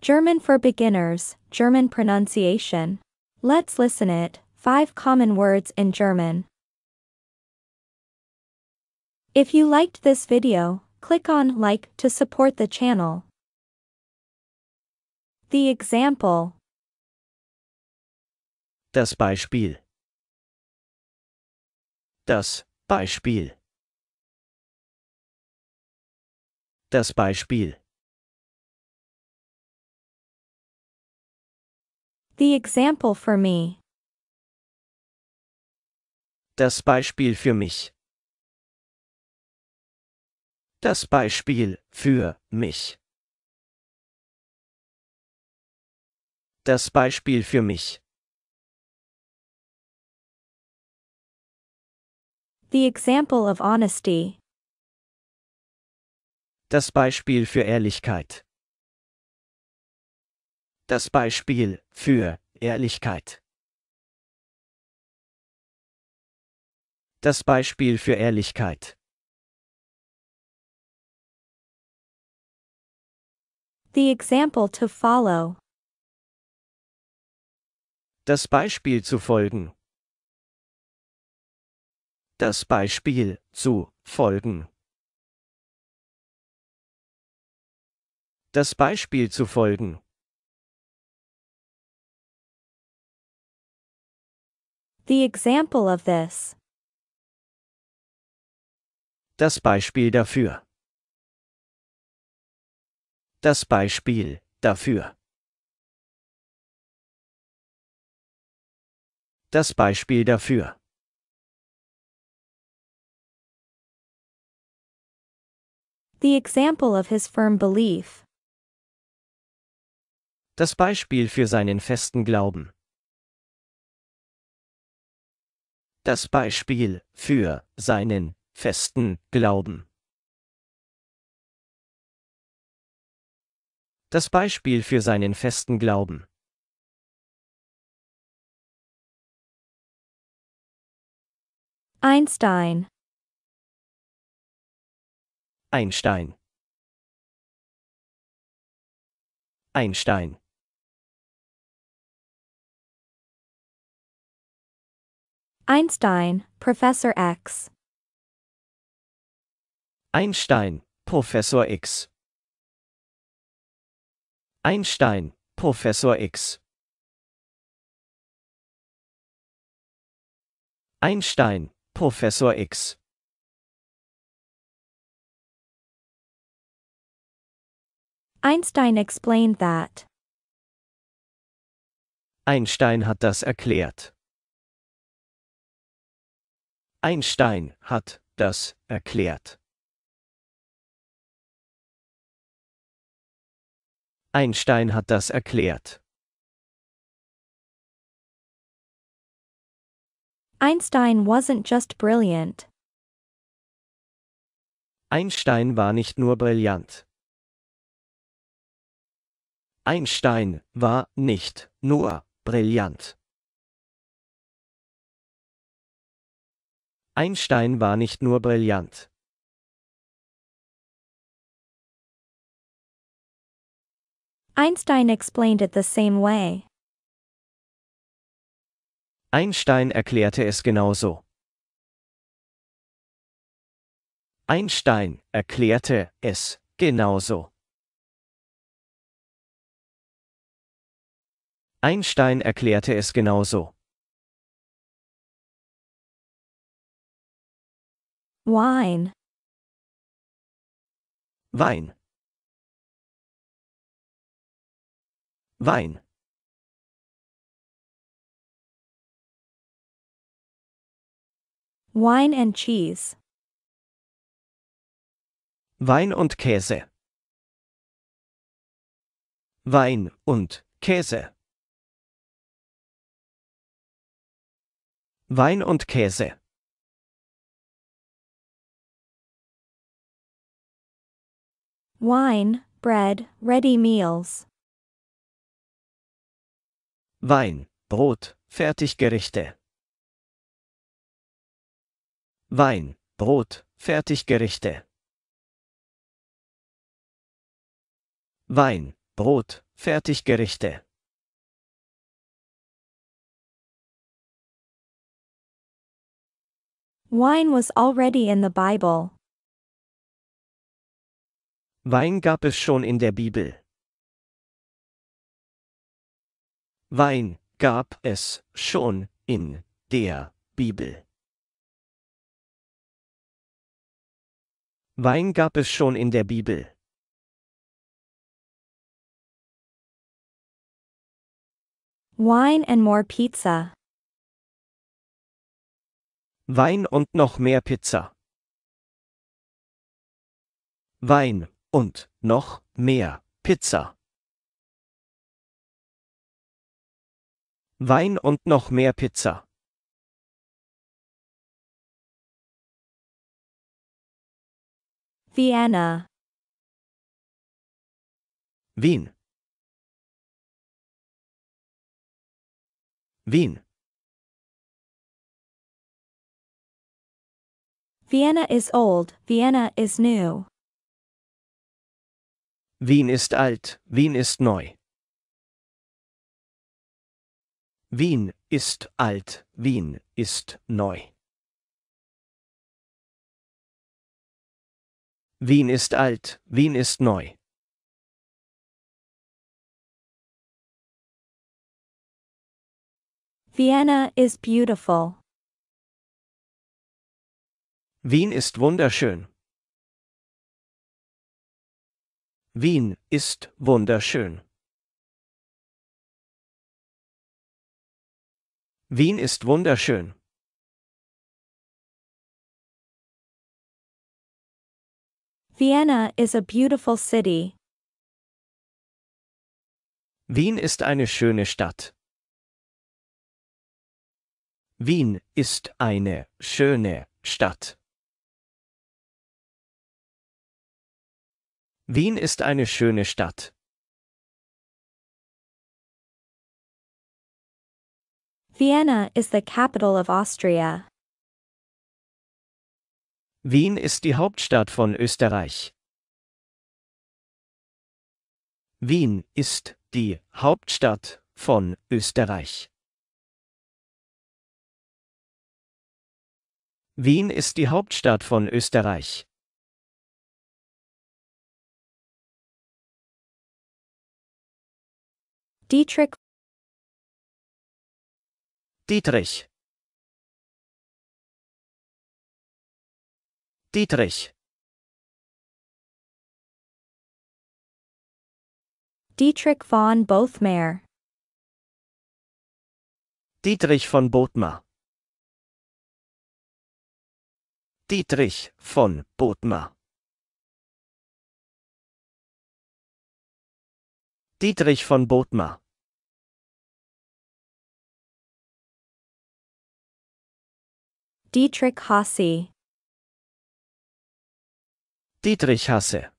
German for beginners, German pronunciation. Let's listen it. 5 common words in German. If you liked this video, click on like to support the channel. The example. Das Beispiel. Das Beispiel. Das Beispiel. The example for me. Das Beispiel für mich. Das Beispiel für mich. Das Beispiel für mich. The example of honesty. Das Beispiel für Ehrlichkeit das Beispiel für Ehrlichkeit. Das Beispiel für Ehrlichkeit. The example to follow. Das Beispiel zu folgen. Das Beispiel zu folgen. Das Beispiel zu folgen. The example of this. Das Beispiel dafür. Das Beispiel dafür. Das Beispiel dafür. The example of his firm belief. Das Beispiel für seinen festen Glauben. das Beispiel für seinen festen Glauben. Das Beispiel für seinen festen Glauben. Einstein. Einstein. Einstein. Einstein, Professor X. Einstein, Professor X. Einstein, Professor X. Einstein, Professor X. Einstein explained that. Einstein hat das erklärt. Einstein hat das erklärt. Einstein hat das erklärt. Einstein wasn't just brilliant. Einstein war nicht nur brillant. Einstein war nicht nur brillant. Einstein war nicht nur brillant. Einstein explained it the same way. Einstein erklärte es genauso. Einstein erklärte es genauso. Einstein erklärte es genauso. Wine. Wein. Wein. Wine and cheese. Wein und Käse. Wein und Käse. Wein und Käse. Wine, bread, ready meals. Wein, Brot, Fertiggerichte. Wein, Brot, Fertiggerichte. Wein, Brot, Fertiggerichte. Wine was already in the Bible. Wein gab es schon in der Bibel. Wein gab es schon in der Bibel. Wein gab es schon in der Bibel. Wine and more pizza. Wein und noch mehr Pizza. Wein und noch mehr Pizza. Wein und noch mehr Pizza. Vienna. Wien. Wien. Vienna is old, Vienna is new. Wien ist alt, Wien ist neu. Wien ist alt, Wien ist neu. Wien ist alt, Wien ist neu. Vienna is beautiful. Wien ist wunderschön. Wien ist wunderschön. Wien ist wunderschön. Vienna is a beautiful city. Wien ist eine schöne Stadt. Wien ist eine schöne Stadt. Wien ist eine schöne Stadt. Vienna is the capital of Austria. Wien ist die Hauptstadt von Österreich. Wien ist die Hauptstadt von Österreich. Wien ist die Hauptstadt von Österreich. Dietrich Dietrich Dietrich Dietrich von Bothmer Dietrich von Bothmer Dietrich von Bothmer Dietrich von Bodmer Dietrich Hasse Dietrich Hasse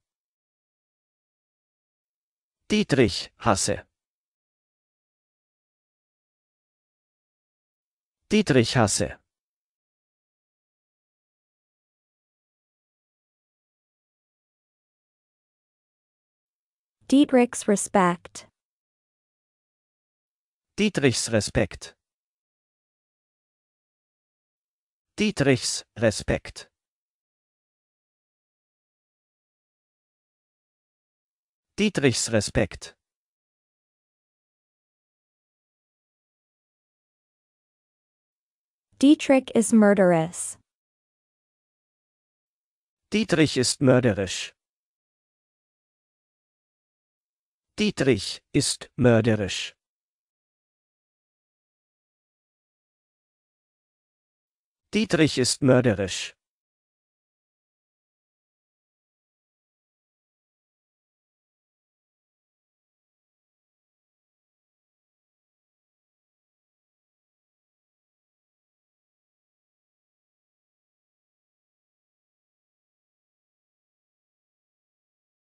Dietrich Hasse Dietrich Hasse Dietrichs Respekt. Dietrichs Respekt. Dietrichs Respekt. Dietrichs Respekt. Dietrich ist murderous. Dietrich ist mörderisch. Dietrich ist mörderisch. Dietrich ist mörderisch.